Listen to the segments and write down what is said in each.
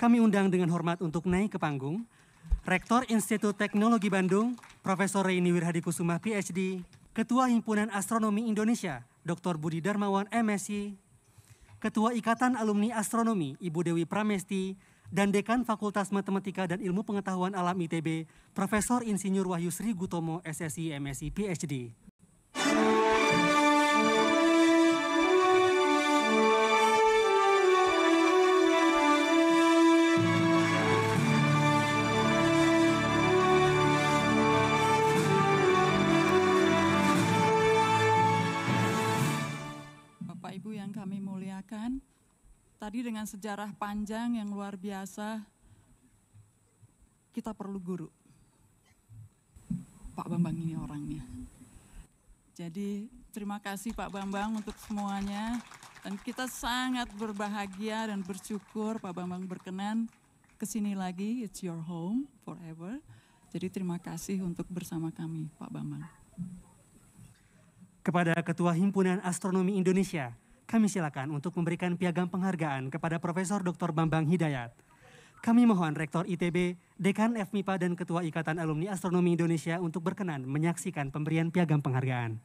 kami undang dengan hormat untuk naik ke panggung Rektor Institut Teknologi Bandung, Profesor Reini Wirhadi Kusuma, PhD, Ketua Himpunan Astronomi Indonesia, Dr. Budi Darmawan, MSc, Ketua Ikatan Alumni Astronomi, Ibu Dewi Pramesti, dan Dekan Fakultas Matematika dan Ilmu Pengetahuan Alam ITB, Profesor Insinyur Wahyu Sri Gutomo, SSI, MSc, PhD. kami muliakan. Tadi dengan sejarah panjang yang luar biasa, kita perlu guru. Pak Bambang ini orangnya. Jadi terima kasih Pak Bambang untuk semuanya. Dan kita sangat berbahagia dan bersyukur Pak Bambang berkenan kesini lagi. It's your home forever. Jadi terima kasih untuk bersama kami Pak Bambang. Kepada Ketua Himpunan Astronomi Indonesia, kami silakan untuk memberikan piagam penghargaan kepada Profesor Dr. Bambang Hidayat. Kami mohon Rektor ITB, Dekan FMIPA dan Ketua Ikatan Alumni Astronomi Indonesia untuk berkenan menyaksikan pemberian piagam penghargaan.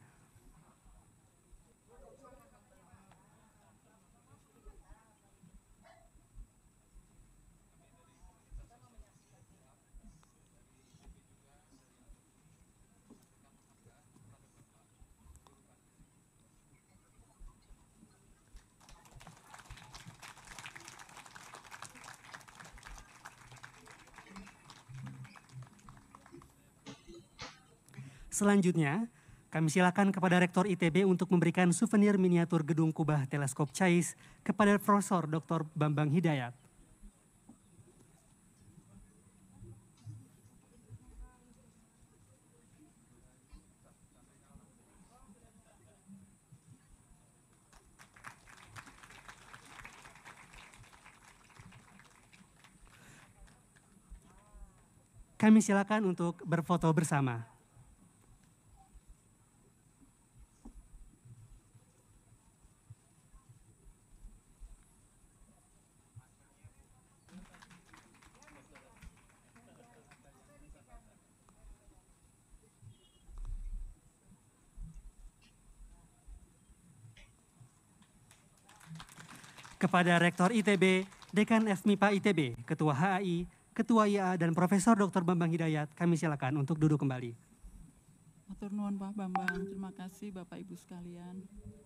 Selanjutnya, kami silakan kepada Rektor ITB untuk memberikan souvenir miniatur gedung kubah teleskop CAIS kepada Profesor Dr. Bambang Hidayat. Kami silakan untuk berfoto bersama. kepada Rektor ITB, Dekan FMIPA ITB, Ketua HAI, Ketua IA, dan Profesor Dr. Bambang Hidayat, kami silakan untuk duduk kembali. Matur nuwun Pak Bambang, terima kasih Bapak Ibu sekalian.